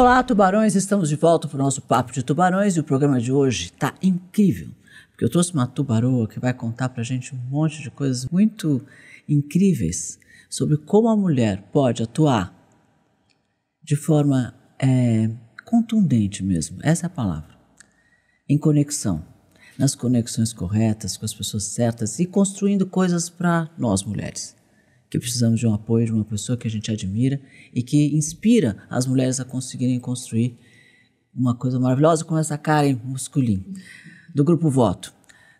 Olá, tubarões! Estamos de volta para o nosso Papo de Tubarões e o programa de hoje está incrível, porque eu trouxe uma tubaroa que vai contar para a gente um monte de coisas muito incríveis sobre como a mulher pode atuar de forma é, contundente mesmo, essa é a palavra, em conexão, nas conexões corretas, com as pessoas certas e construindo coisas para nós mulheres que precisamos de um apoio de uma pessoa que a gente admira e que inspira as mulheres a conseguirem construir uma coisa maravilhosa como essa Karen Musculin, do Grupo Voto.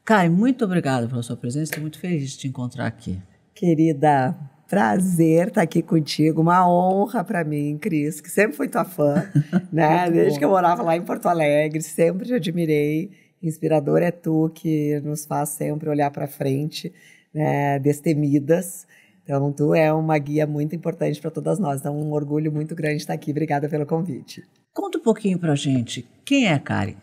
Karen, muito obrigada pela sua presença, estou muito feliz de te encontrar aqui. Querida, prazer estar aqui contigo, uma honra para mim, Cris, que sempre fui tua fã, né? Desde que eu morava lá em Porto Alegre, sempre te admirei. Inspirador é tu que nos faz sempre olhar para frente, né? Destemidas. Então, tu é uma guia muito importante para todas nós. Então, um orgulho muito grande estar aqui. Obrigada pelo convite. Conta um pouquinho para gente. Quem é a Karen?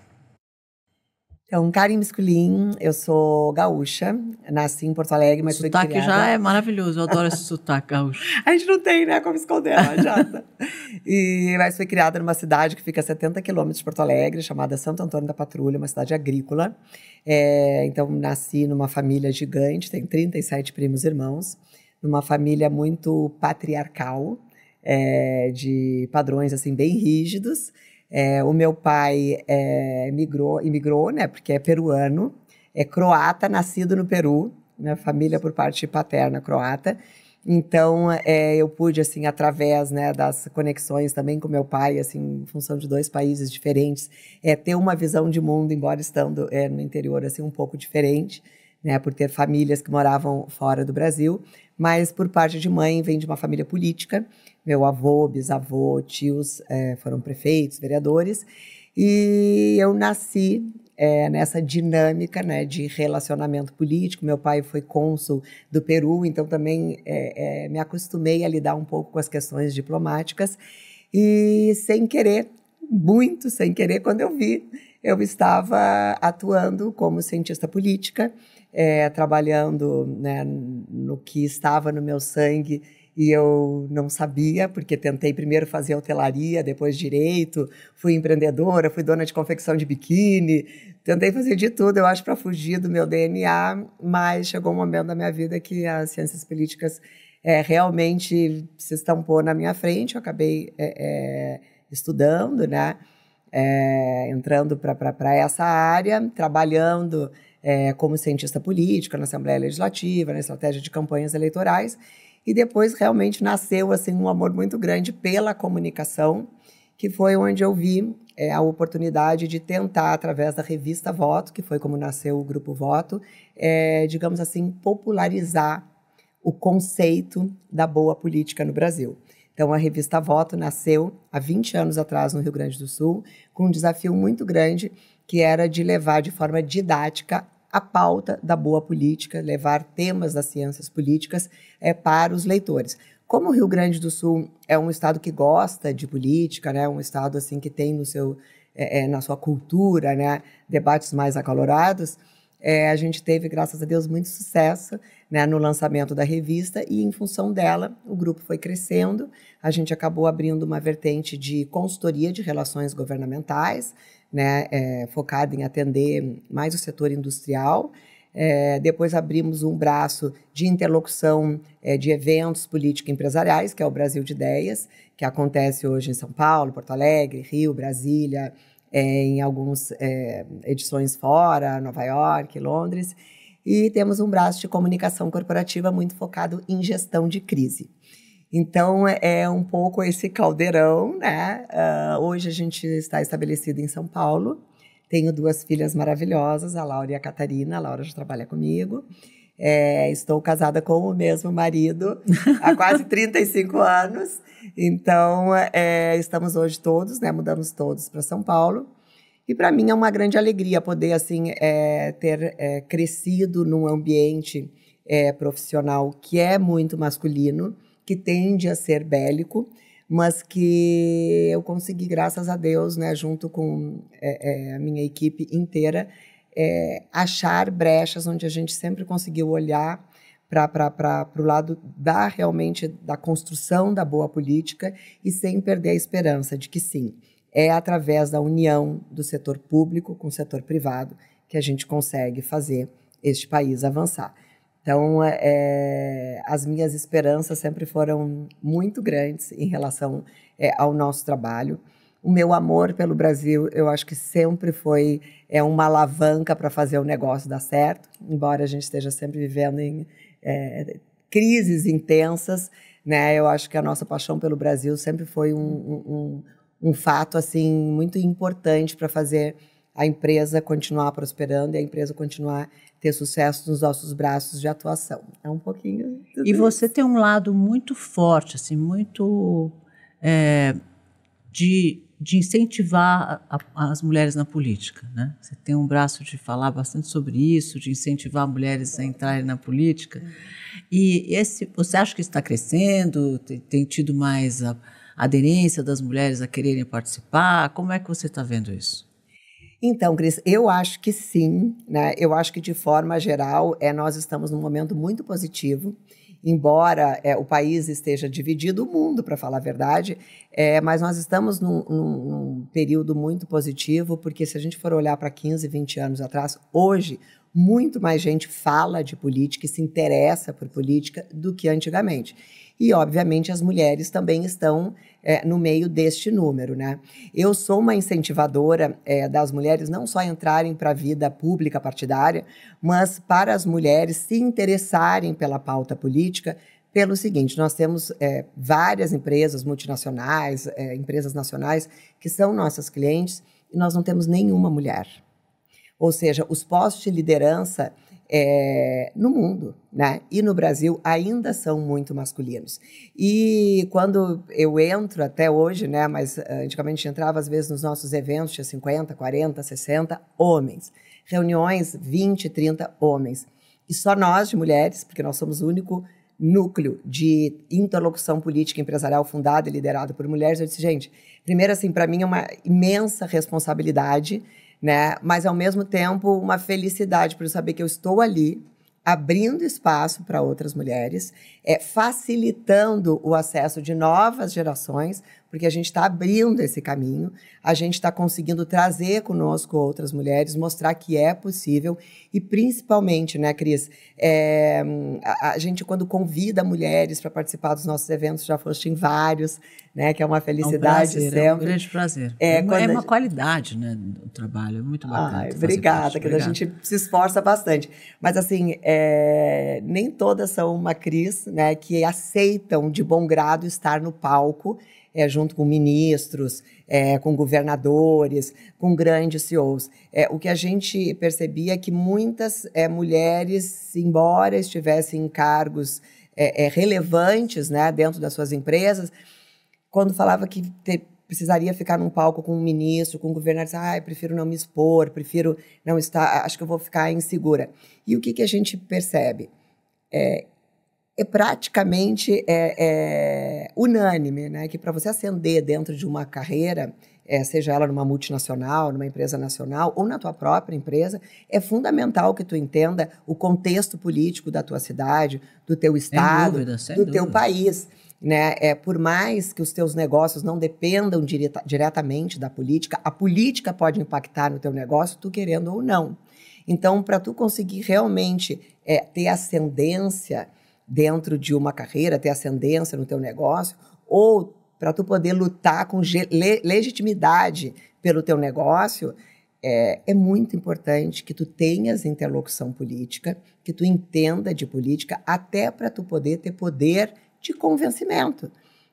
Então, Karen Misculin, eu sou gaúcha, nasci em Porto Alegre, mas fui criada... sotaque já é maravilhoso, eu adoro esse sotaque gaúcho. A gente não tem, né, como esconder, não e, mas fui criada numa cidade que fica a 70 quilômetros de Porto Alegre, chamada Santo Antônio da Patrulha, uma cidade agrícola. É, então, nasci numa família gigante, tenho 37 primos e irmãos numa família muito patriarcal, é, de padrões assim bem rígidos. É, o meu pai é, migrou, imigrou, né, porque é peruano, é croata, nascido no Peru, minha né, família por parte paterna croata. Então, é, eu pude, assim, através né, das conexões também com meu pai, assim, em função de dois países diferentes, é, ter uma visão de mundo, embora estando é, no interior, assim, um pouco diferente, né, por ter famílias que moravam fora do Brasil mas por parte de mãe vem de uma família política. Meu avô, bisavô, tios é, foram prefeitos, vereadores, e eu nasci é, nessa dinâmica né, de relacionamento político. Meu pai foi cônsul do Peru, então também é, me acostumei a lidar um pouco com as questões diplomáticas. E sem querer, muito sem querer, quando eu vi eu estava atuando como cientista política, é, trabalhando né, no que estava no meu sangue e eu não sabia, porque tentei primeiro fazer hotelaria, depois direito, fui empreendedora, fui dona de confecção de biquíni, tentei fazer de tudo, eu acho, para fugir do meu DNA, mas chegou um momento da minha vida que as ciências políticas é, realmente se estampou na minha frente, eu acabei é, é, estudando, né? é, entrando para essa área, trabalhando é, como cientista política na Assembleia Legislativa, na estratégia de campanhas eleitorais. E depois realmente nasceu assim um amor muito grande pela comunicação, que foi onde eu vi é, a oportunidade de tentar, através da revista Voto, que foi como nasceu o Grupo Voto, é, digamos assim, popularizar o conceito da boa política no Brasil. Então, a revista Voto nasceu há 20 anos atrás no Rio Grande do Sul, com um desafio muito grande, que era de levar de forma didática a pauta da boa política, levar temas das ciências políticas é, para os leitores. Como o Rio Grande do Sul é um estado que gosta de política, né, um estado assim que tem no seu é, na sua cultura, né, debates mais acalorados, é, a gente teve, graças a Deus, muito sucesso né, no lançamento da revista e, em função dela, o grupo foi crescendo. A gente acabou abrindo uma vertente de consultoria de relações governamentais, né, é, focada em atender mais o setor industrial. É, depois abrimos um braço de interlocução é, de eventos político-empresariais, que é o Brasil de Ideias, que acontece hoje em São Paulo, Porto Alegre, Rio, Brasília, é, em algumas é, edições fora, Nova York, Londres. E temos um braço de comunicação corporativa muito focado em gestão de crise. Então, é, é um pouco esse caldeirão, né? Uh, hoje a gente está estabelecido em São Paulo. Tenho duas filhas maravilhosas, a Laura e a Catarina. A Laura já trabalha comigo. É, estou casada com o mesmo marido há quase 35 anos. Então, é, estamos hoje todos, né? Mudamos todos para São Paulo. E para mim é uma grande alegria poder, assim, é, ter é, crescido num ambiente é, profissional que é muito masculino, que tende a ser bélico, mas que eu consegui, graças a Deus, né? Junto com é, a minha equipe inteira, é, achar brechas onde a gente sempre conseguiu olhar para o lado da realmente da construção da boa política e sem perder a esperança de que sim, é através da união do setor público com o setor privado que a gente consegue fazer este país avançar. Então, é, é as minhas esperanças sempre foram muito grandes em relação é, ao nosso trabalho o meu amor pelo Brasil, eu acho que sempre foi é uma alavanca para fazer o negócio dar certo, embora a gente esteja sempre vivendo em é, crises intensas, né? Eu acho que a nossa paixão pelo Brasil sempre foi um, um, um, fato assim muito importante para fazer a empresa continuar prosperando e a empresa continuar ter sucesso nos nossos braços de atuação. É um pouquinho. E isso. você tem um lado muito forte, assim, muito é, de de incentivar a, a, as mulheres na política. Né? Você tem um braço de falar bastante sobre isso, de incentivar mulheres a entrarem na política. E esse, você acha que está crescendo? Tem, tem tido mais a, a aderência das mulheres a quererem participar? Como é que você está vendo isso? Então, Cris, eu acho que sim. Né? Eu acho que, de forma geral, é, nós estamos num momento muito positivo embora é, o país esteja dividido, o mundo, para falar a verdade, é, mas nós estamos num, num, num, período muito positivo, porque se a gente for olhar para 15, 20 anos atrás, hoje, muito mais gente fala de política e se interessa por política do que antigamente e, obviamente, as mulheres também estão é, no meio deste número, né? Eu sou uma incentivadora é, das mulheres não só entrarem para a vida pública partidária, mas para as mulheres se interessarem pela pauta política pelo seguinte: nós temos é, várias empresas multinacionais, é, empresas nacionais, que são nossas clientes, e nós não temos nenhuma mulher. Ou seja, os postos de liderança é, no mundo, né? E no Brasil ainda são muito masculinos. E quando eu entro até hoje, né? Mas eh, antigamente entrava às vezes nos nossos eventos, tinha 50, 40, 60 homens. Reuniões, 20, 30 homens. E só nós de mulheres, porque nós somos o único núcleo de interlocução política empresarial fundado e liderado por mulheres, eu disse, gente, primeiro, assim, para mim é uma imensa responsabilidade, né? Mas, ao mesmo tempo, uma felicidade por saber que eu estou ali, abrindo espaço para outras mulheres, é, facilitando o acesso de novas gerações porque a gente está abrindo esse caminho, a gente está conseguindo trazer conosco outras mulheres, mostrar que é possível e principalmente, né, Cris, é, a, a, gente quando convida mulheres para participar dos nossos eventos, já foste em vários, né, que é uma felicidade é um prazer, sempre. É um grande prazer. É, é uma, é uma gente... qualidade, né, do trabalho, é muito bacana. Ai, obrigada, que a gente se esforça bastante. Mas assim, é, nem todas são uma Cris, né, que aceitam de bom grado estar no palco é, junto com ministros, é, com governadores, com grandes CEOs. É, o que a gente percebia é que muitas é, mulheres, embora estivessem em cargos é, é, relevantes né, dentro das suas empresas, quando falava que te, precisaria ficar num palco com um ministro, com um governador, ah, prefiro não me expor, prefiro não estar, acho que eu vou ficar insegura. E o que, que a gente percebe? É, é praticamente é, é unânime, né? Que para você ascender dentro de uma carreira, é, seja ela numa multinacional, numa empresa nacional ou na tua própria empresa, é fundamental que tu entenda o contexto político da tua cidade, do teu estado, dúvida, do dúvida. teu país. Né? É, por mais que os teus negócios não dependam direta, diretamente da política, a política pode impactar no teu negócio, tu querendo ou não. Então, para tu conseguir realmente é, ter ascendência dentro de uma carreira, ter ascendência no teu negócio, ou para tu poder lutar com le legitimidade pelo teu negócio, é, é, muito importante que tu tenhas interlocução política, que tu entenda de política, até para tu poder ter poder de convencimento.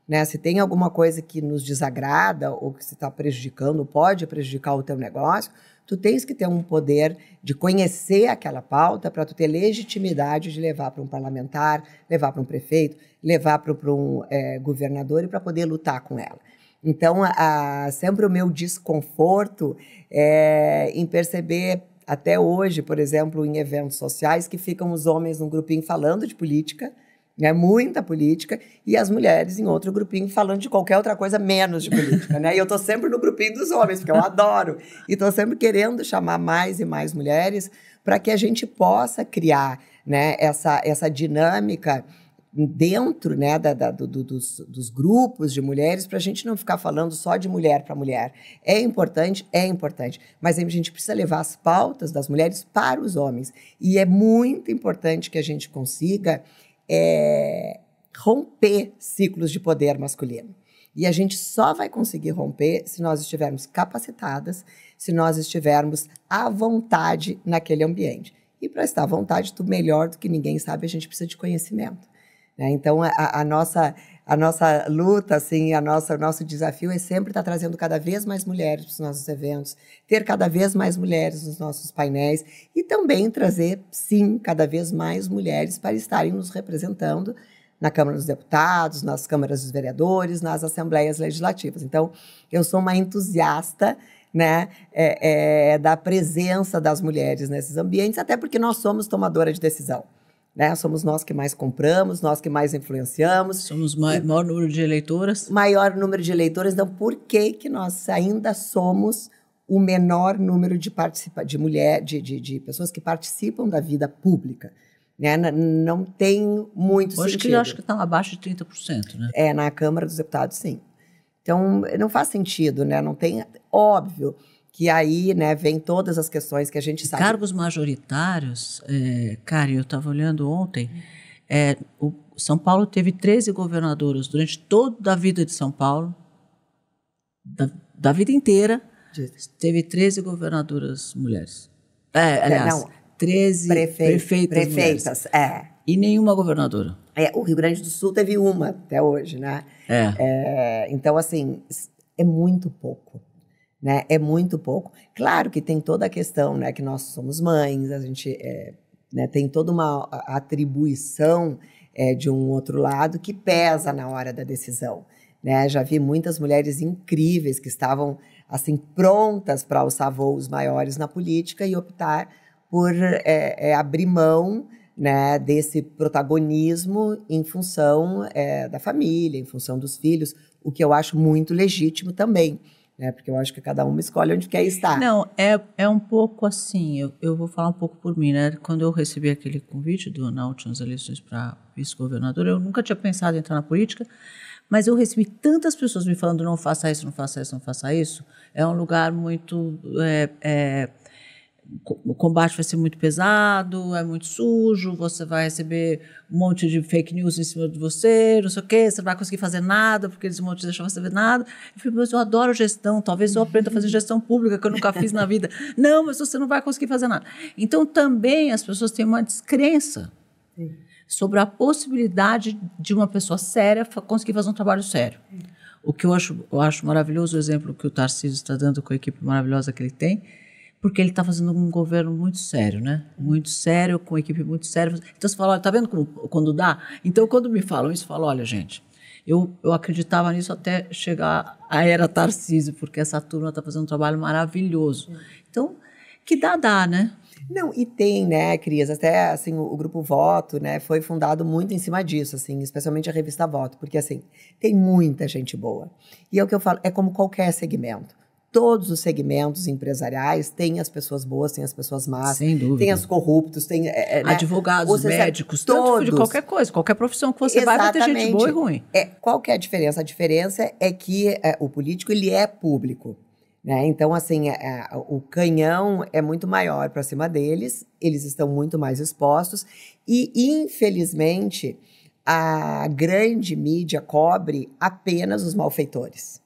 Né? Se tem alguma coisa que nos desagrada ou que se está prejudicando, pode prejudicar o teu negócio, tu tens que ter um poder de conhecer aquela pauta para tu ter legitimidade de levar para um parlamentar, levar para um prefeito, levar para um é, governador e para poder lutar com ela. Então, a, a, sempre o meu desconforto é em perceber até hoje, por exemplo, em eventos sociais que ficam os homens num grupinho falando de política né? Muita política e as mulheres em outro grupinho falando de qualquer outra coisa menos de política, né? E eu tô sempre no grupinho dos homens, porque eu adoro. E tô sempre querendo chamar mais e mais mulheres para que a gente possa criar, né, essa essa dinâmica dentro né, da, da, do, dos, dos, grupos de mulheres, para a gente não ficar falando só de mulher para mulher. É importante, é importante, mas a gente precisa levar as pautas das mulheres para os homens. E é muito importante que a gente consiga é, romper ciclos de poder masculino. E a gente só vai conseguir romper se nós estivermos capacitadas, se nós estivermos à vontade naquele ambiente. E para estar à vontade, tu melhor do que ninguém sabe, a gente precisa de conhecimento. Né? Então, a, a nossa a nossa luta, assim, a nossa, o nosso desafio é sempre estar tá trazendo cada vez mais mulheres para os nossos eventos, ter cada vez mais mulheres nos nossos painéis e também trazer, sim, cada vez mais mulheres para estarem nos representando na Câmara dos Deputados, nas câmaras dos vereadores, nas assembleias legislativas. Então, eu sou uma entusiasta né, é, é, da presença das mulheres nesses ambientes, até porque nós somos tomadora de decisão. Né? Somos nós que mais compramos, nós que mais influenciamos. Somos o maior número de eleitoras. Maior número de eleitoras. Então, por que, que nós ainda somos o menor número de, participa de, mulher, de, de, de pessoas que participam da vida pública? Né? Não tem muito Hoje sentido. Hoje acho que está abaixo de 30%, né? É, na Câmara dos Deputados, sim. Então, não faz sentido, né? Não tem... Óbvio que aí né, vem todas as questões que a gente sabe. Cargos majoritários, é, cara, eu estava olhando ontem, é, o São Paulo teve 13 governadoras durante toda a vida de São Paulo, da, da vida inteira, teve 13 governadoras mulheres. É, é aliás, Não, 13 prefeitas, prefeitas mulheres. é. E nenhuma governadora. É, o Rio Grande do Sul teve uma até hoje, né? É. é então, assim, é muito pouco né? É muito pouco. Claro que tem toda a questão, né? Que nós somos mães, a gente é, né, tem toda uma atribuição é, de um outro lado que pesa na hora da decisão. Né? Já vi muitas mulheres incríveis que estavam assim prontas para alçar voos maiores na política e optar por é, é, abrir mão né, desse protagonismo em função é, da família, em função dos filhos, o que eu acho muito legítimo também né? Porque eu acho que cada uma escolhe onde quer estar. Não, é, é um pouco assim, eu, eu vou falar um pouco por mim, né? Quando eu recebi aquele convite do, na nas eleições para vice-governador, eu nunca tinha pensado em entrar na política, mas eu recebi tantas pessoas me falando não faça isso, não faça isso, não faça isso. É um lugar muito... É, é, o combate vai ser muito pesado, é muito sujo, você vai receber um monte de fake news em cima de você, não sei o quê, você não vai conseguir fazer nada, porque eles vão te deixar fazer nada. Eu falei, mas eu adoro gestão, talvez eu aprenda a fazer gestão pública, que eu nunca fiz na vida. Não, mas você não vai conseguir fazer nada. Então, também as pessoas têm uma descrença sobre a possibilidade de uma pessoa séria conseguir fazer um trabalho sério. O que eu acho, eu acho maravilhoso o exemplo que o Tarcísio está dando com a equipe maravilhosa que ele tem, porque ele está fazendo um governo muito sério, né? Muito sério, com equipe muito séria. Então você fala, olha, tá vendo como, quando dá? Então quando me falam isso, eu falo, olha, gente, eu, eu acreditava nisso até chegar à era Tarcísio, porque essa turma está fazendo um trabalho maravilhoso. Então, que dá, dá, né? Não, e tem, né, Crias, até assim, o, o, grupo Voto, né, foi fundado muito em cima disso, assim, especialmente a revista Voto, porque assim, tem muita gente boa. E é o que eu falo, é como qualquer segmento todos os segmentos empresariais tem as pessoas boas, tem as pessoas más, tem as corruptos, tem é, é né? advogados, médicos, todos, tanto de qualquer coisa, qualquer profissão que você Exatamente. vai, vai ter gente boa e ruim. É, qual que é a diferença? A diferença é que é, o político ele é público. Né? Então, assim, é, é o canhão é muito maior para cima deles, eles estão muito mais expostos e, infelizmente, a grande mídia cobre apenas os malfeitores.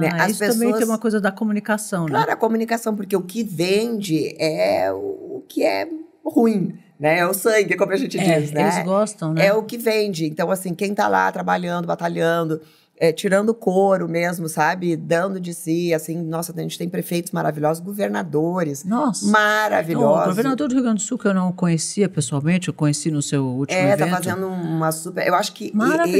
Né, ah, né? As isso pessoas... também tem uma coisa da comunicação, claro, né? Claro, a comunicação, porque o que vende é o que é ruim, né? É o sangue, como a gente é, diz, né? Eles gostam, né? É o que vende. Então, assim, quem tá lá trabalhando, batalhando, é, tirando couro mesmo, sabe? Dando de si, assim, nossa, a gente tem prefeitos maravilhosos, governadores nossa. maravilhosos. Não, o governador do Rio Grande do Sul, que eu não conhecia pessoalmente, eu conheci no seu último é, tá evento. É, tá fazendo uma super... Eu acho que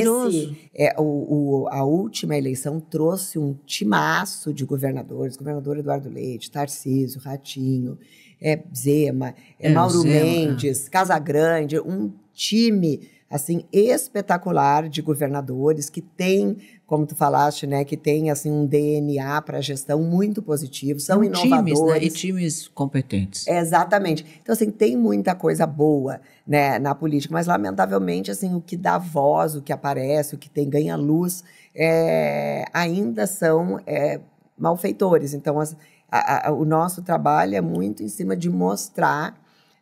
esse, é, o, o, a última eleição trouxe um timaço de governadores, governador Eduardo Leite, Tarcísio, Ratinho, é, Zema, é, é Mauro Zema, Mendes, Casagrande, um time assim espetacular de governadores que tem, como tu falaste, né, que tem assim um DNA para gestão muito positivo, são tem inovadores, times, né? e times competentes. exatamente. Então assim, tem muita coisa boa, né, na política, mas lamentavelmente assim, o que dá voz, o que aparece, o que tem ganha luz, é, ainda são é, malfeitores. Então as, a, a, o nosso trabalho é muito em cima de mostrar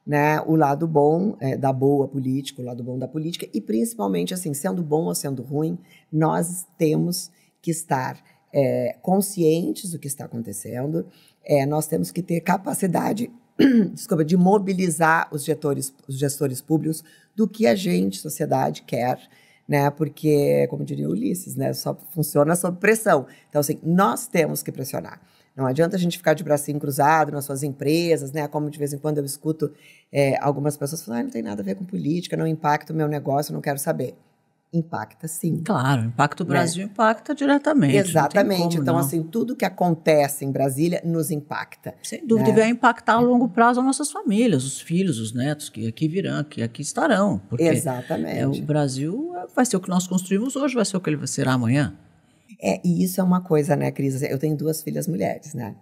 né, o lado bom é, da boa política, o lado bom da política, e principalmente, assim, sendo bom ou sendo ruim, nós temos que estar é, conscientes do que está acontecendo, é, nós temos que ter capacidade, desculpa, de mobilizar os, getores, os gestores públicos do que a gente, sociedade, quer, né? Porque, como diria Ulisses, né? Só funciona sob pressão. Então, assim, nós temos que pressionar. Não adianta a gente ficar de bracinho cruzado nas suas empresas, né? Como de vez em quando eu escuto é, algumas pessoas falando, ah, não tem nada a ver com política, não impacta o meu negócio, não quero saber. Impacta sim. Claro, impacta o né? Brasil, né? impacta diretamente. Exatamente. Como, então, não. assim, tudo que acontece em Brasília nos impacta. Sem dúvida, né? vai impactar a longo prazo as nossas famílias, os filhos, os netos que aqui virão, que aqui estarão. Porque Exatamente. É, o Brasil é, vai ser o que nós construímos hoje, vai ser o que ele será amanhã. É, e isso é uma coisa, né, Cris? Assim, eu tenho duas filhas mulheres, né?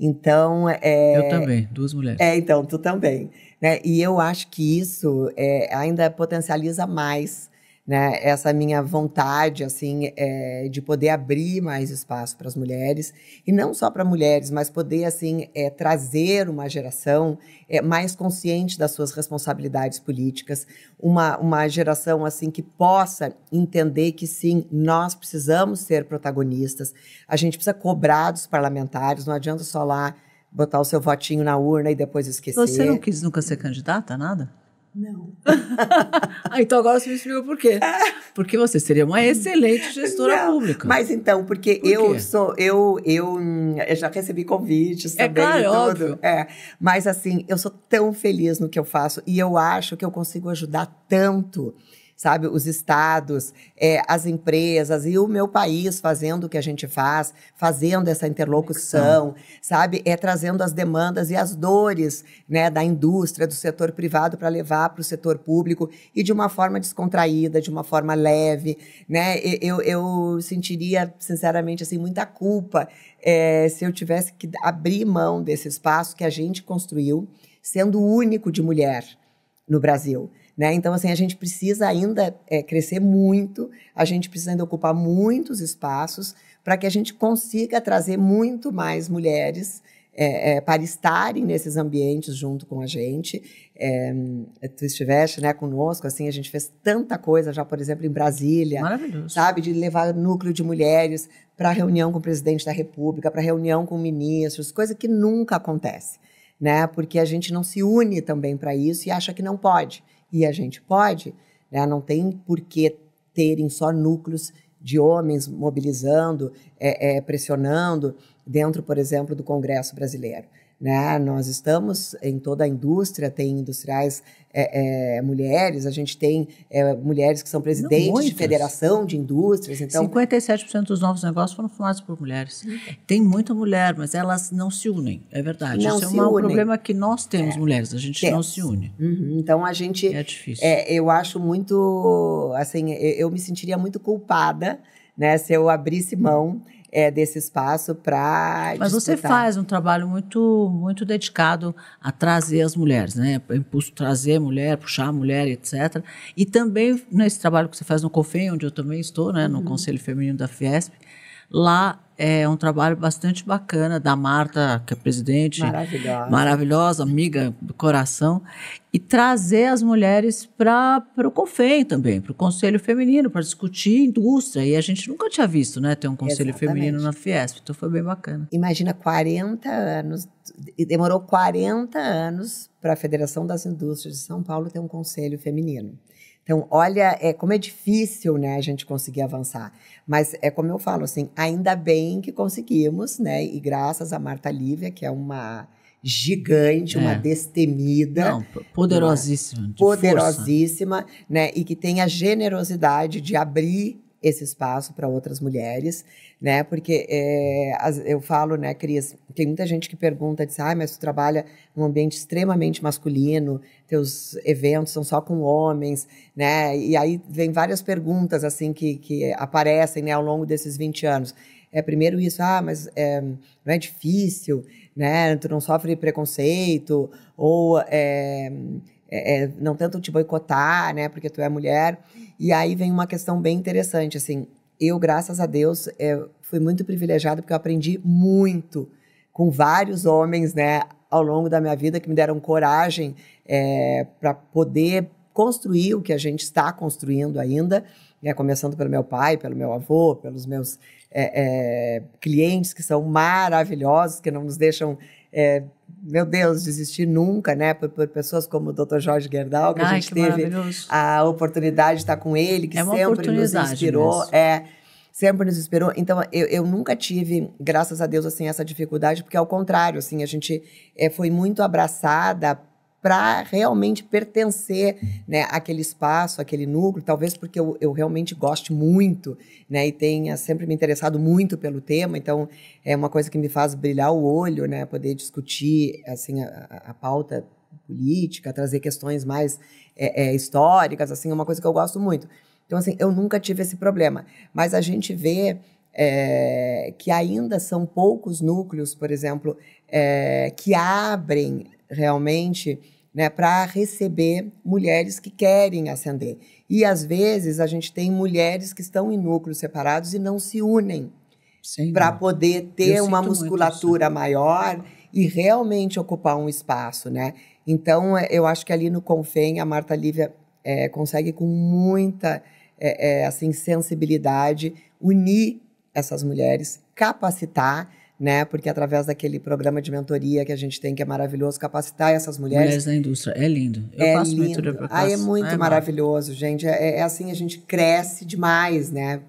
Então, é... Eu também, duas mulheres. É, então, tu também. Né? E eu acho que isso é, ainda potencializa mais né, essa minha vontade assim é, de poder abrir mais espaço para as mulheres e não só para mulheres, mas poder assim é, trazer uma geração é, mais consciente das suas responsabilidades políticas, uma, uma geração assim que possa entender que sim nós precisamos ser protagonistas, a gente precisa cobrar dos parlamentares, não adianta só lá botar o seu votinho na urna e depois esquecer. Você não quis nunca ser candidata, nada? Não. ah, então agora você me explicou por quê. É. Porque você seria uma excelente gestora não, pública. Mas então, porque por eu sou, eu, eu, eu, já recebi convites é também. Claro, é tudo. Óbvio. É, mas assim, eu sou tão feliz no que eu faço e eu acho que eu consigo ajudar tanto sabe? Os estados, é, as empresas e o meu país fazendo o que a gente faz, fazendo essa interlocução, sabe? É trazendo as demandas e as dores, né, da indústria, do setor privado para levar para o setor público e de uma forma descontraída, de uma forma leve, né? Eu, eu sentiria, sinceramente, assim, muita culpa é, se eu tivesse que abrir mão desse espaço que a gente construiu, sendo o único de mulher no Brasil. Né? Então, assim, a gente precisa ainda é, crescer muito, a gente precisa ainda ocupar muitos espaços para que a gente consiga trazer muito mais mulheres é, é, para estarem nesses ambientes junto com a gente. É, é, tu estiveste né, conosco, assim, a gente fez tanta coisa já, por exemplo, em Brasília. Maravilhoso. Sabe, de levar núcleo de mulheres para reunião com o presidente da República, para reunião com ministros, coisa que nunca acontece, né? Porque a gente não se une também para isso e acha que não pode. E a gente pode, né? não tem por que terem só núcleos de homens mobilizando, é, é, pressionando dentro, por exemplo, do Congresso brasileiro. Né? Nós estamos em toda a indústria, tem industriais é, é, mulheres, a gente tem é, mulheres que são presidentes de federação de indústrias. Então... 57% dos novos negócios foram formados por mulheres. Tem muita mulher, mas elas não se unem, é verdade. Não Isso é um unem. problema que nós temos, é. mulheres, a gente temos. não se une. Uhum. Então a gente. É difícil. É, eu acho muito. Assim, eu, eu me sentiria muito culpada né? Se eu abrisse mão é, desse espaço para. Mas disputar. você faz um trabalho muito muito dedicado a trazer as mulheres, né? É impulso trazer mulher, puxar a mulher, etc. E também nesse né, trabalho que você faz no COFEM, onde eu também estou, né? No uhum. Conselho Feminino da Fiesp, Lá é um trabalho bastante bacana da Marta, que é presidente. Maravilhosa. Maravilhosa, amiga do coração. E trazer as mulheres para o COFEM também, para o Conselho Feminino, para discutir indústria. E a gente nunca tinha visto, né, ter um Conselho Exatamente. Feminino na Fiesp. Então foi bem bacana. Imagina, 40 anos. Demorou 40 anos para a Federação das Indústrias de São Paulo ter um Conselho Feminino. Então, olha é, como é difícil né, a gente conseguir avançar. Mas é como eu falo, assim, ainda bem que conseguimos, né? E graças a Marta Lívia, que é uma gigante, é. uma destemida. Não, poderosíssima. Uma, poderosíssima, força. né? E que tem a generosidade de abrir esse espaço para outras mulheres, né? Porque é, eu falo, né, Cris, tem muita gente que pergunta, diz, ah, mas tu trabalha num ambiente extremamente masculino, teus eventos são só com homens, né? E aí vem várias perguntas, assim, que, que aparecem, né, ao longo desses 20 anos. É primeiro isso, ah, mas é, não é difícil, né? Tu não sofre preconceito, ou... É, é, é, não tentam te boicotar, né, porque tu é mulher. E aí vem uma questão bem interessante, assim, eu, graças a Deus, é, fui muito privilegiada porque eu aprendi muito com vários homens, né, ao longo da minha vida que me deram coragem é, para poder construir o que a gente está construindo ainda, né, começando pelo meu pai, pelo meu avô, pelos meus é, é, clientes que são maravilhosos, que não nos deixam é, meu Deus, desistir nunca, né? Por, por pessoas como o Dr. Jorge Gerdau, que Ai, a gente que teve a oportunidade de estar com ele, que é sempre nos inspirou. Mesmo. É, sempre nos inspirou. Então, eu, eu nunca tive, graças a Deus, assim, essa dificuldade, porque ao contrário, assim, a gente é, foi muito abraçada para realmente pertencer né, àquele espaço, àquele núcleo, talvez porque eu, eu realmente goste muito né, e tenha sempre me interessado muito pelo tema, então é uma coisa que me faz brilhar o olho, né, poder discutir assim a, a pauta política, trazer questões mais é, é, históricas, assim, é uma coisa que eu gosto muito. Então, assim, eu nunca tive esse problema, mas a gente vê é, que ainda são poucos núcleos, por exemplo, é, que abrem realmente né, para receber mulheres que querem ascender. E às vezes a gente tem mulheres que estão em núcleos separados e não se unem para poder ter Eu uma musculatura maior e realmente ocupar um espaço, né? Então, é, eu acho que ali no Confem, a Marta Lívia é, consegue com muita é, é, assim, sensibilidade unir essas mulheres, capacitar né? Porque através daquele programa de mentoria que a gente tem, que é maravilhoso, capacitar essas mulheres. Mulheres da indústria, é lindo. Eu é faço lindo. mentoria para Ah, é muito ah, é maravilhoso, gente. É, é, assim, a gente cresce demais, né?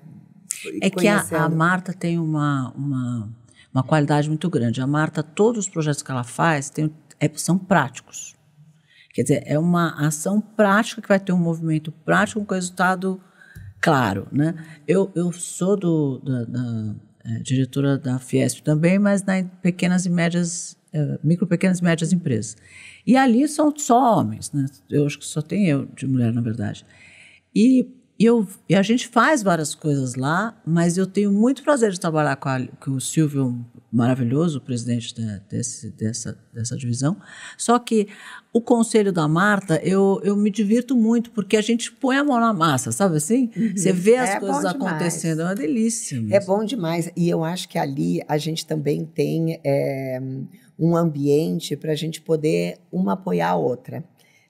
É que a, a Marta tem uma, uma, uma qualidade muito grande. A Marta, todos os projetos que ela faz tem, é, são práticos. Quer dizer, é uma ação prática que vai ter um movimento prático com resultado claro, né? Eu, eu sou do, do, do é, diretora da Fiesp também, mas na pequenas e médias, é, micro, pequenas e médias empresas. E ali são só homens, né? Eu acho que só tem eu de mulher, na verdade. E, eu, e a gente faz várias coisas lá, mas eu tenho muito prazer de trabalhar com, a, com o Silvio, maravilhoso presidente desse, dessa, dessa divisão. Só que o conselho da Marta, eu, eu me divirto muito, porque a gente põe a mão na massa, sabe assim? Uhum. Você vê as é coisas acontecendo, é uma delícia. Mesmo. É bom demais. E eu acho que ali a gente também tem é, um ambiente para a gente poder uma apoiar a outra,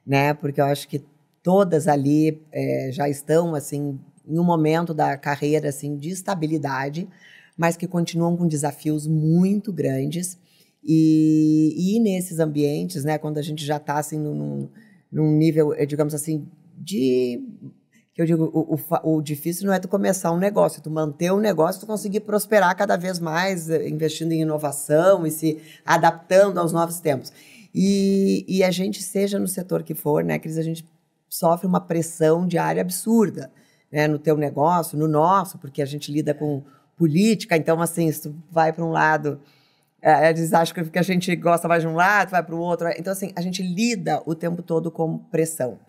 né? Porque eu acho que todas ali é, já estão, assim, em um momento da carreira, assim, de estabilidade, mas que continuam com desafios muito grandes. E, e nesses ambientes, né, quando a gente já está assim, num, num nível, eh, digamos assim, de que eu digo, o, o, o, difícil não é tu começar um negócio, tu manter o um negócio, tu conseguir prosperar cada vez mais, eh, investindo em inovação e se adaptando aos novos tempos. E, e a gente, seja no setor que for, né, Cris, a gente sofre uma pressão diária absurda, né, no teu negócio, no nosso, porque a gente lida com política, então, assim, isso vai para um lado. É, eles acham que a gente gosta mais de um lado, vai para o outro. É, então, assim, a gente lida o tempo todo com pressão.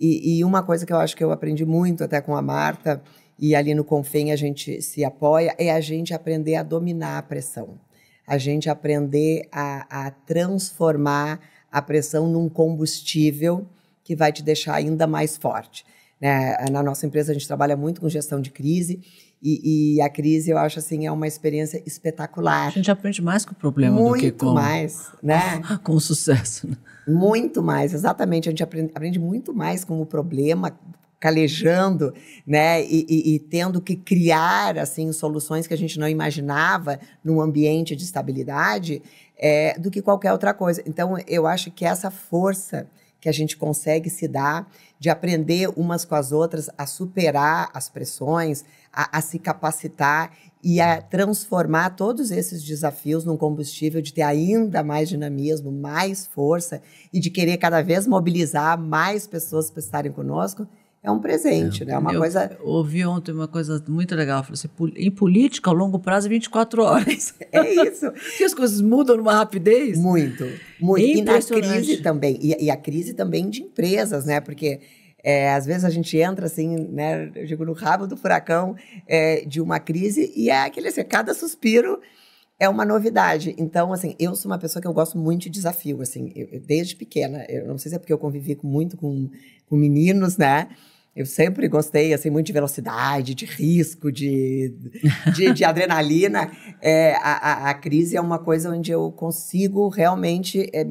E, e, uma coisa que eu acho que eu aprendi muito até com a Marta, e ali no Confém a gente se apoia, é a gente aprender a dominar a pressão. A gente aprender a, a transformar a pressão num combustível que vai te deixar ainda mais forte. Né? Na nossa empresa, a gente trabalha muito com gestão de crise e, e, a crise, eu acho assim, é uma experiência espetacular. A gente aprende mais com o problema Muito do que com... mais, né? com o sucesso. Né? Muito mais, exatamente. A gente aprende, aprende muito mais com o problema, calejando, né, e, e, e, tendo que criar assim soluções que a gente não imaginava num ambiente de estabilidade, é, do que qualquer outra coisa. Então, eu acho que essa força que a gente consegue se dar de aprender umas com as outras a superar as pressões, a, a se capacitar e a transformar todos esses desafios num combustível de ter ainda mais dinamismo, mais força e de querer cada vez mobilizar mais pessoas para estarem conosco, é um presente, é, né? É uma eu coisa... ouvi ontem uma coisa muito legal, falou assim, em política, ao longo prazo é 24 horas. É isso. que as coisas mudam numa rapidez. Muito, muito. E na crise também, e, e a crise também de empresas, né? Porque é, às vezes a gente entra assim, né, eu digo, no rabo do furacão é, de uma crise e é aquele assim, cada suspiro é uma novidade. Então, assim, eu sou uma pessoa que eu gosto muito de desafio, assim, eu, eu, desde pequena. Eu não sei se é porque eu convivi muito com, com meninos, né? Eu sempre gostei, assim, muito de velocidade, de risco, de, de, de adrenalina. É, a, a, a, crise é uma coisa onde eu consigo realmente é,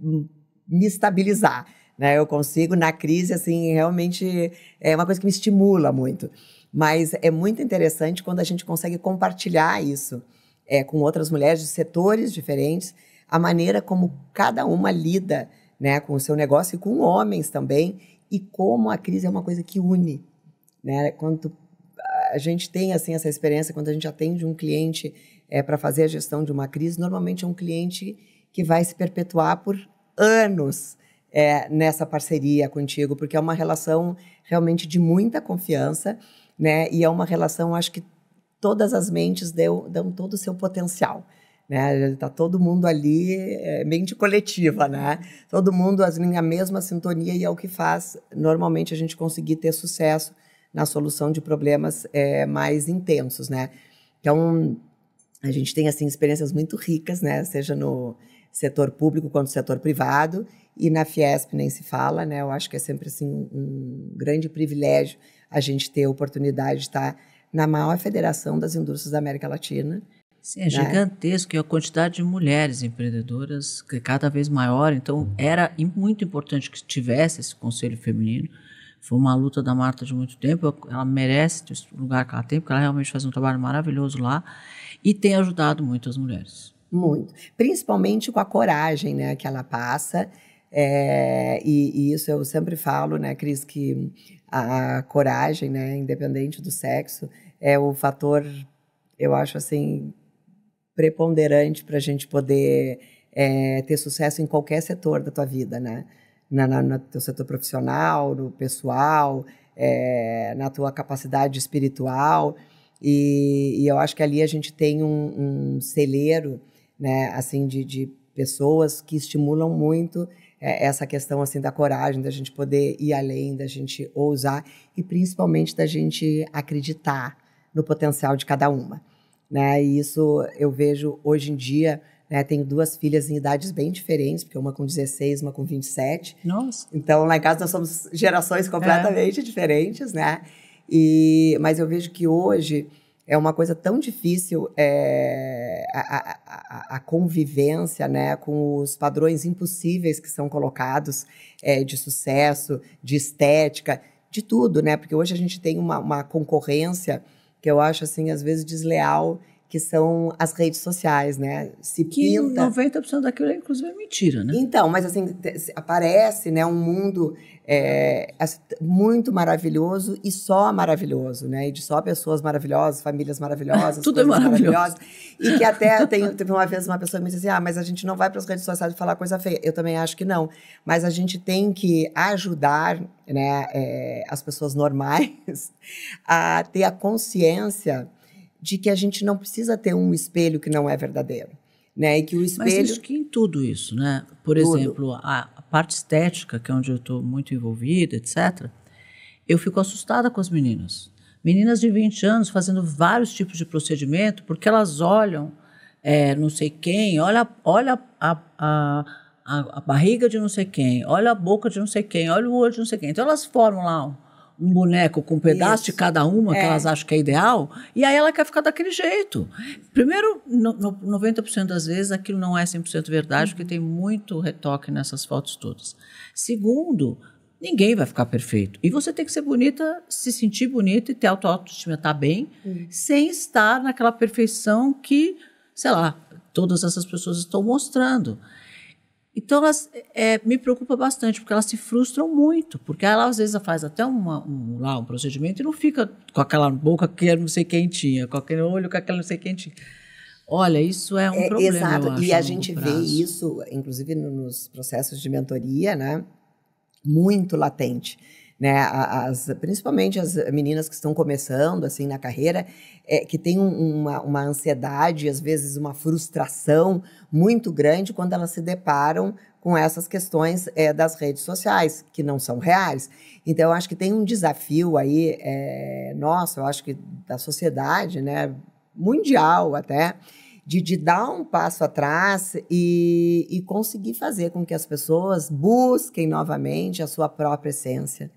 me estabilizar. Né? Eu consigo, na crise, assim, realmente é uma coisa que me estimula muito. Mas é muito interessante quando a gente consegue compartilhar isso é, com outras mulheres de setores diferentes, a maneira como cada uma lida né, com o seu negócio e com homens também, e como a crise é uma coisa que une. Né? Quando a gente tem assim essa experiência, quando a gente atende um cliente é, para fazer a gestão de uma crise, normalmente é um cliente que vai se perpetuar por anos é, nessa parceria contigo, porque é uma relação realmente de muita confiança, né? E é uma relação, acho que todas as mentes deu, dão todo o seu potencial. Né? Tá todo mundo ali, é, mente coletiva, né? Todo mundo as, a mesma sintonia e é o que faz normalmente a gente conseguir ter sucesso na solução de problemas é, mais intensos, né? Então, a gente tem, assim, experiências muito ricas, né? Seja no, setor público quanto setor privado, e na Fiesp nem se fala, né? Eu acho que é sempre assim um grande privilégio a gente ter a oportunidade de estar na maior federação das indústrias da América Latina. Sim, é né? gigantesco e a quantidade de mulheres empreendedoras é cada vez maior. Então era muito importante que tivesse esse conselho feminino. Foi uma luta da Marta de muito tempo. Ela merece o lugar que ela tem, porque ela realmente faz um trabalho maravilhoso lá e tem ajudado muito as mulheres. Muito. Principalmente com a coragem né, que ela passa. É, e, e, isso eu sempre falo, né, Cris, que a, coragem, né, independente do sexo, é o fator, eu acho assim, preponderante para a gente poder é, ter sucesso em qualquer setor da tua vida, né? Na, na, no teu setor profissional, no pessoal, é, na tua capacidade espiritual. E, e, eu acho que ali a gente tem um, um celeiro né, assim, de, de pessoas que estimulam muito é, essa questão, assim, da coragem, da gente poder ir além, da gente ousar e principalmente da gente acreditar no potencial de cada uma, né? E isso eu vejo hoje em dia, né, tenho duas filhas em idades bem diferentes, porque uma com 16, uma com 27. Nossa. Então, lá em casa nós somos gerações é. completamente é. diferentes, né? E mas eu vejo que hoje é uma coisa tão difícil é, a, a, a, convivência né, com os padrões impossíveis que são colocados é, de sucesso, de estética, de tudo, né? Porque hoje a gente tem uma, uma concorrência que eu acho assim às vezes desleal que são as redes sociais, né? Se que pinta. 90% daquilo, é, inclusive, é mentira, né? Então, mas assim, aparece né, um mundo é, muito maravilhoso e só maravilhoso, né? E de só pessoas maravilhosas, famílias maravilhosas, tudo é maravilhoso. E que até tem, teve uma vez uma pessoa me disse assim: ah, mas a gente não vai para as redes sociais falar coisa feia. Eu também acho que não. Mas a gente tem que ajudar né, é, as pessoas normais a ter a consciência de que a gente não precisa ter um espelho que não é verdadeiro. Né? E que o espelho... Mas acho que em tudo isso, né? Por tudo. exemplo, a, a parte estética, que é onde eu estou muito envolvida, etc., eu fico assustada com as meninas. Meninas de 20 anos fazendo vários tipos de procedimento, porque elas olham é, não sei quem, olha, olha a, a, a, a barriga de não sei quem, olha a boca de não sei quem, olha o olho de não sei quem. Então elas formam lá um boneco com um pedaço Isso. de cada uma é. que elas acham que é ideal, e aí ela quer ficar daquele jeito. Primeiro, no, no 90% das vezes aquilo não é 100% verdade, uhum. porque tem muito retoque nessas fotos todas. Segundo, ninguém vai ficar perfeito. E você tem que ser bonita, se sentir bonita e ter autoestima, estar tá bem, uhum. sem estar naquela perfeição que, sei lá, todas essas pessoas estão mostrando. Então, elas é, me preocupa bastante, porque elas se frustram muito, porque ela às vezes faz até uma, um, lá um procedimento e não fica com aquela boca que não sei quem tinha, com aquele olho com aquela não sei quem tinha. Olha, isso é um é, problema. Exato, acho, e a, a gente prazo. vê isso, inclusive nos processos de mentoria, né? Muito latente né? As, principalmente as meninas que estão começando assim na carreira, é, que tem um, uma, uma ansiedade, às vezes uma frustração muito grande quando elas se deparam com essas questões é, das redes sociais, que não são reais. Então, eu acho que tem um desafio aí, é, nosso, eu acho que da sociedade, né, mundial até, de, de dar um passo atrás e, e conseguir fazer com que as pessoas busquem novamente a sua própria essência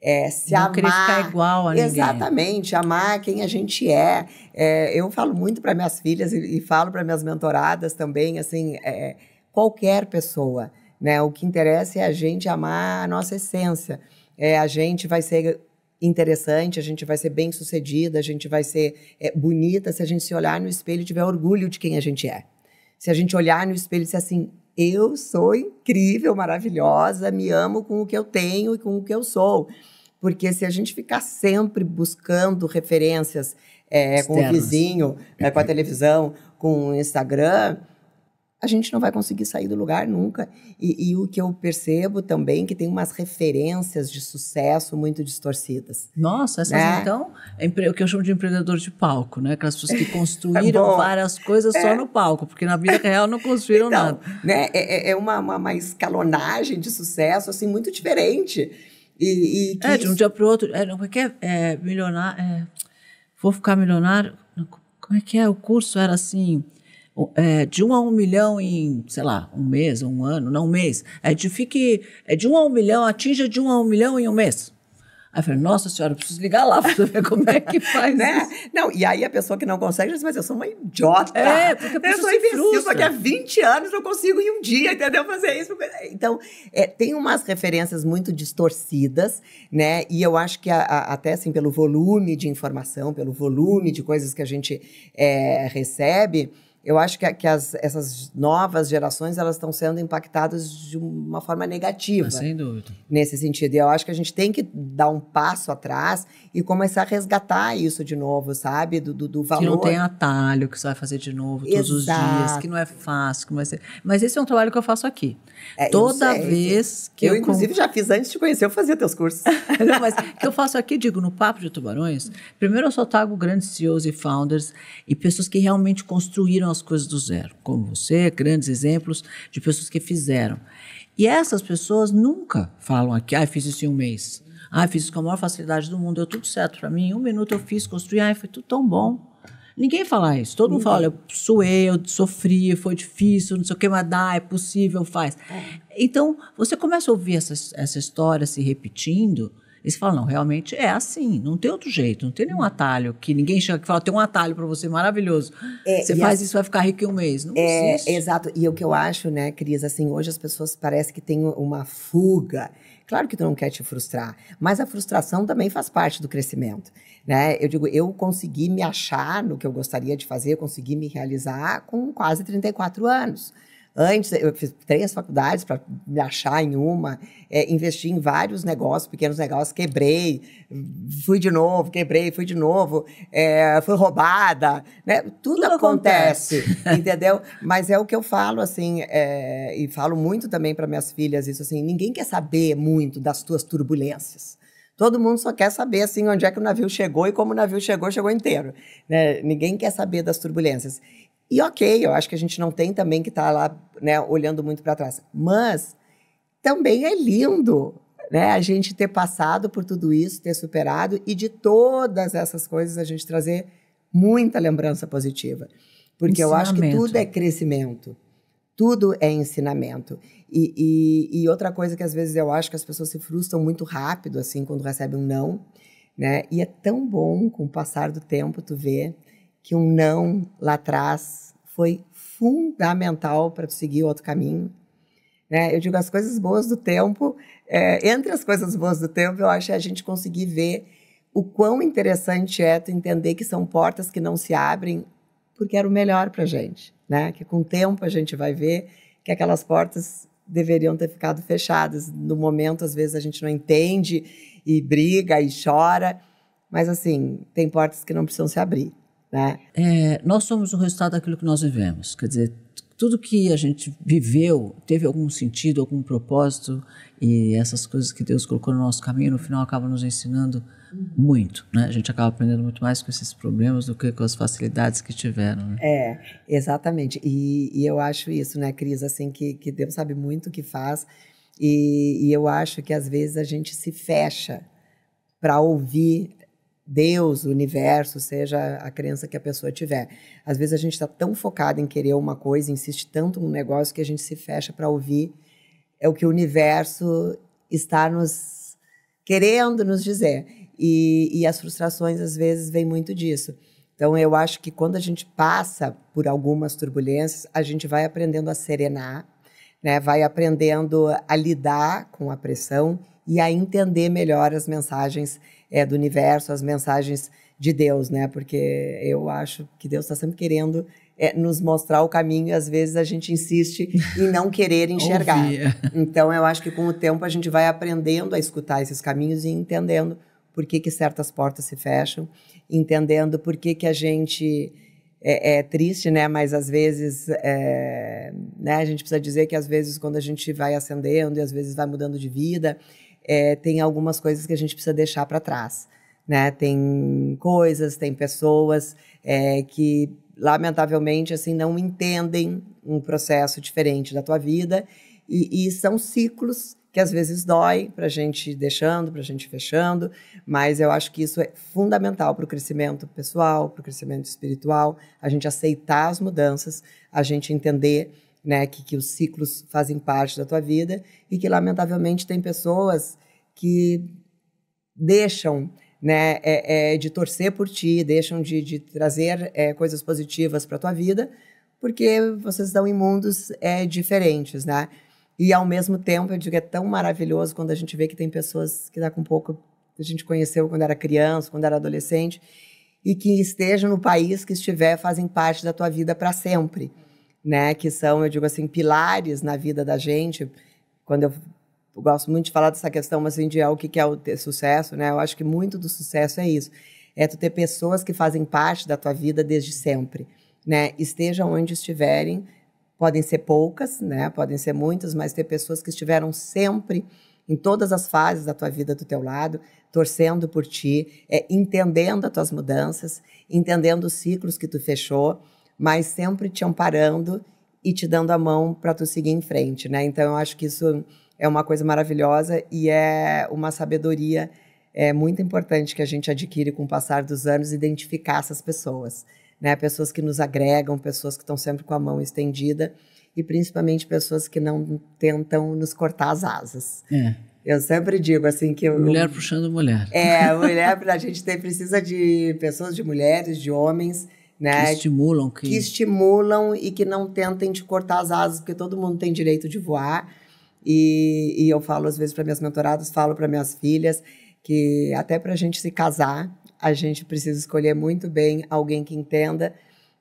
é, se não amar. querer ficar igual a ninguém. Exatamente, amar quem a gente é. é eu falo muito para minhas filhas e, e falo para minhas mentoradas também, assim, é, qualquer pessoa, né? O que interessa é a gente amar a nossa essência. É, a gente vai ser interessante, a gente vai ser bem sucedida, a gente vai ser é, bonita se a gente se olhar no espelho e tiver orgulho de quem a gente é. Se a gente olhar no espelho e ser assim, eu sou incrível, maravilhosa, me amo com o que eu tenho e com o que eu sou. Porque se a gente ficar sempre buscando referências é, com o vizinho, é, com a televisão, com o Instagram, a gente não vai conseguir sair do lugar nunca. E, e, o que eu percebo também é que tem umas referências de sucesso muito distorcidas. Nossa, essas né? então, é o que eu chamo de empreendedor de palco, né? Aquelas pessoas que é é construíram é várias coisas é. só no palco, porque na vida real não construíram então, nada. Né? É, uma, uma, uma escalonagem de sucesso assim muito diferente. E, e é, de um isso... dia para o outro. É, como é que é? milionário. vou ficar milionário. Como é que é? O curso era assim é, de um a um milhão em, sei lá, um mês, um ano, não um mês. É de, fique, é de um a um milhão, atinja de um a um milhão em um mês. Aí eu falei, nossa senhora, preciso ligar lá para ver como é que faz né? Isso. Não, e aí a pessoa que não consegue diz, mas eu sou uma idiota. É, porque eu sou imbecil, só que há 20 anos eu consigo em um dia, entendeu? Fazer isso. Então, é, tem umas referências muito distorcidas, né? E eu acho que a, a, até assim, pelo volume de informação, pelo volume de coisas que a gente é, recebe eu acho que, que as, essas novas gerações elas estão sendo impactadas de uma forma negativa. Mas sem dúvida. Nesse sentido. E eu acho que a gente tem que dar um passo atrás e começar a resgatar isso de novo, sabe? Do, do, do valor. Que não tem atalho que você vai fazer de novo todos Exato. os dias, que não é fácil, que não ser... Mas esse é um trabalho que eu faço aqui. É, Toda vez que eu. Eu, inclusive, já fiz antes de conhecer, eu fazia teus cursos. não, mas que eu faço aqui, digo, no Papo de Tubarões, primeiro eu só trago grandes CEOs e founders e pessoas que realmente construíram as coisas do zero, como você, grandes exemplos de pessoas que fizeram. E essas pessoas nunca falam aqui, ah, fiz isso em um mês. Ah, fiz com a maior facilidade do mundo, deu tudo certo para mim. Um minuto eu fiz, construí, ai, foi tudo tão bom. Ninguém fala isso. Todo Ninguém. mundo fala, olha, eu suei, eu sofri, foi difícil, não sei o que, mas dá, é possível, faz. É. Então, você começa a ouvir essa, essa história se repetindo, e você fala, não, realmente é assim, não tem outro jeito, não tem nenhum atalho, que ninguém chega e fala, tem um atalho para você maravilhoso. É, você faz a... isso, vai ficar rico em um mês. Não é, existe. Exato. E o que eu acho, né, Cris, assim, hoje as pessoas parece que têm uma fuga Claro que tu não quer te frustrar, mas a frustração também faz parte do crescimento, né? Eu digo, eu consegui me achar no que eu gostaria de fazer, eu consegui me realizar com quase 34 anos. Antes, eu fiz três faculdades para me achar em uma, é, investi em vários negócios, pequenos negócios, quebrei, fui de novo, quebrei, fui de novo, é, fui roubada, né? Tudo, Tudo acontece, acontece. entendeu? Mas é o que eu falo, assim, é, e falo muito também para minhas filhas isso, assim, ninguém quer saber muito das tuas turbulências. Todo mundo só quer saber assim onde é que o navio chegou e como o navio chegou, chegou inteiro. Né? Ninguém quer saber das turbulências. E ok, eu acho que a gente não tem também que estar tá lá, né, olhando muito para trás. Mas também é lindo, né, a gente ter passado por tudo isso, ter superado e de todas essas coisas a gente trazer muita lembrança positiva. Porque eu acho que tudo é crescimento, tudo é ensinamento. E, e, e, outra coisa que às vezes eu acho que as pessoas se frustram muito rápido, assim, quando recebem um não, né? E é tão bom com o passar do tempo tu ver que um não lá atrás foi fundamental para seguir outro caminho. Né? Eu digo, as coisas boas do tempo, é, entre as coisas boas do tempo, eu acho é a gente conseguir ver o quão interessante é tu entender que são portas que não se abrem porque era o melhor para gente, né? Que com o tempo a gente vai ver que aquelas portas deveriam ter ficado fechadas. No momento, às vezes a gente não entende e briga e chora, mas assim tem portas que não precisam se abrir. Né? É, nós somos o resultado daquilo que nós vivemos. Quer dizer, tudo que a gente viveu teve algum sentido, algum propósito, e essas coisas que Deus colocou no nosso caminho, no final, acabam nos ensinando muito. Né? A gente acaba aprendendo muito mais com esses problemas do que com as facilidades que tiveram. Né? É, exatamente. E, e, eu acho isso, né, Cris, assim, que, que Deus sabe muito o que faz, e, e eu acho que às vezes a gente se fecha para ouvir Deus, o universo, seja a crença que a pessoa tiver. Às vezes a gente está tão focado em querer uma coisa, insiste tanto num negócio que a gente se fecha para ouvir é o que o universo está nos querendo nos dizer. E, e as frustrações às vezes vêm muito disso. Então eu acho que quando a gente passa por algumas turbulências, a gente vai aprendendo a serenar, né? Vai aprendendo a lidar com a pressão e a entender melhor as mensagens é, do universo, as mensagens de Deus, né? Porque eu acho que Deus está sempre querendo é, nos mostrar o caminho e às vezes a gente insiste em não querer enxergar. É. então eu acho que com o tempo a gente vai aprendendo a escutar esses caminhos e entendendo por que, que certas portas se fecham, entendendo por que, que a gente é, é triste, né? Mas às vezes, é, né? A gente precisa dizer que às vezes quando a gente vai ascendendo e às vezes vai mudando de vida é, tem algumas coisas que a gente precisa deixar para trás. Né? Tem coisas, tem pessoas é, que lamentavelmente assim não entendem um processo diferente da tua vida e, e são ciclos que às vezes dói para a gente deixando, para a gente fechando, mas eu acho que isso é fundamental para o crescimento pessoal, para o crescimento espiritual, a gente aceitar as mudanças, a gente entender né? Que, que os ciclos fazem parte da tua vida e que, lamentavelmente, tem pessoas que deixam né, é, é, de torcer por ti, deixam de, de trazer é, coisas positivas para tua vida, porque vocês estão em mundos é, diferentes, né? E ao mesmo tempo, eu digo, é tão maravilhoso quando a gente vê que tem pessoas que dá com pouco a gente conheceu quando era criança, quando era adolescente, e que estejam no país que estiver, fazem parte da tua vida para sempre né, que são, eu digo assim, pilares na vida da gente. Quando eu, eu gosto muito de falar dessa questão, mas assim, de ah, o que é o ter sucesso, né? Eu acho que muito do sucesso é isso. É tu ter pessoas que fazem parte da tua vida desde sempre, né? Esteja onde estiverem, podem ser poucas, né? Podem ser muitas, mas ter pessoas que estiveram sempre em todas as fases da tua vida do teu lado, torcendo por ti, é, entendendo as tuas mudanças, entendendo os ciclos que tu fechou, mas sempre te amparando e te dando a mão para tu seguir em frente, né? Então eu acho que isso é uma coisa maravilhosa e é uma sabedoria é muito importante que a gente adquire com o passar dos anos identificar essas pessoas, né? Pessoas que nos agregam, pessoas que estão sempre com a mão estendida e principalmente pessoas que não tentam nos cortar as asas. É. Eu sempre digo assim que eu, mulher puxando mulher. É, mulher a gente tem, precisa de pessoas, de mulheres, de homens né? Que estimulam. Que... que estimulam e que não tentem te cortar as asas, porque todo mundo tem direito de voar. E, e eu falo às vezes para minhas mentoradas, falo para minhas filhas, que até para a gente se casar, a gente precisa escolher muito bem alguém que entenda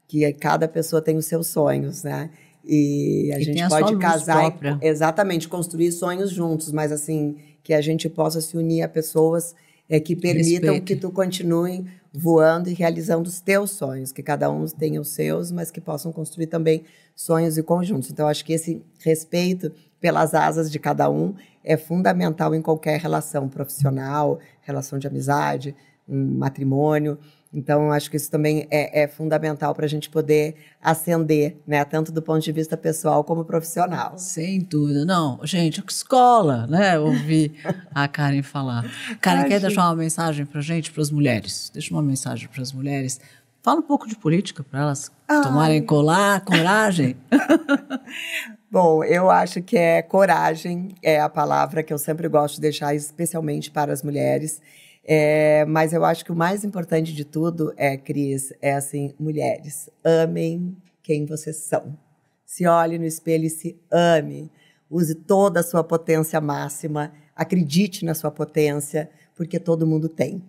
que é, cada pessoa tem os seus sonhos, né? E a e gente a pode casar, exatamente, construir sonhos juntos, mas assim, que a gente possa se unir a pessoas é, que permitam que tu continue voando e realizando os teus sonhos, que cada um tenha os seus, mas que possam construir também sonhos e conjuntos. Então, acho que esse respeito pelas asas de cada um é fundamental em qualquer relação profissional, relação de amizade, um matrimônio. Então, acho que isso também é, é fundamental para a gente poder ascender, né? Tanto do ponto de vista pessoal como profissional. Sem dúvida. Não, gente, escola, né? Ouvi a Karen falar. Karen, quer gente... deixar uma mensagem para gente, para as mulheres? Deixa uma mensagem para as mulheres. Fala um pouco de política para elas Ai. tomarem colar, coragem. Bom, eu acho que é coragem é a palavra que eu sempre gosto de deixar, especialmente para as mulheres. É, mas eu acho que o mais importante de tudo é, Cris, é assim, mulheres, amem quem vocês são. Se olhe no espelho e se ame. Use toda a sua potência máxima, acredite na sua potência, porque todo mundo tem.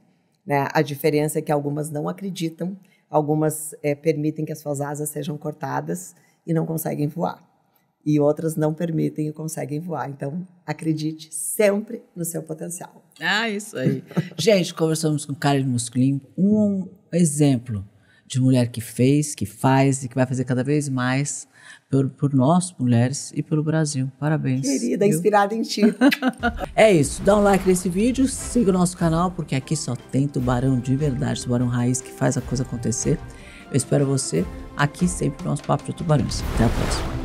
Né? A diferença é que algumas não acreditam, algumas é, permitem que as suas asas sejam cortadas e não conseguem voar e outras não permitem e conseguem voar. Então, acredite sempre no seu potencial. Ah, isso aí. Gente, conversamos com Karen Musculin, um exemplo de mulher que fez, que faz e que vai fazer cada vez mais por, por nós, mulheres, e pelo Brasil. Parabéns. Querida, viu? inspirada em ti. é isso. Dá um like nesse vídeo, siga o nosso canal, porque aqui só tem tubarão de verdade, tubarão raiz que faz a coisa acontecer. Eu espero você aqui sempre no nosso Papo de Tubarões. Até a próxima.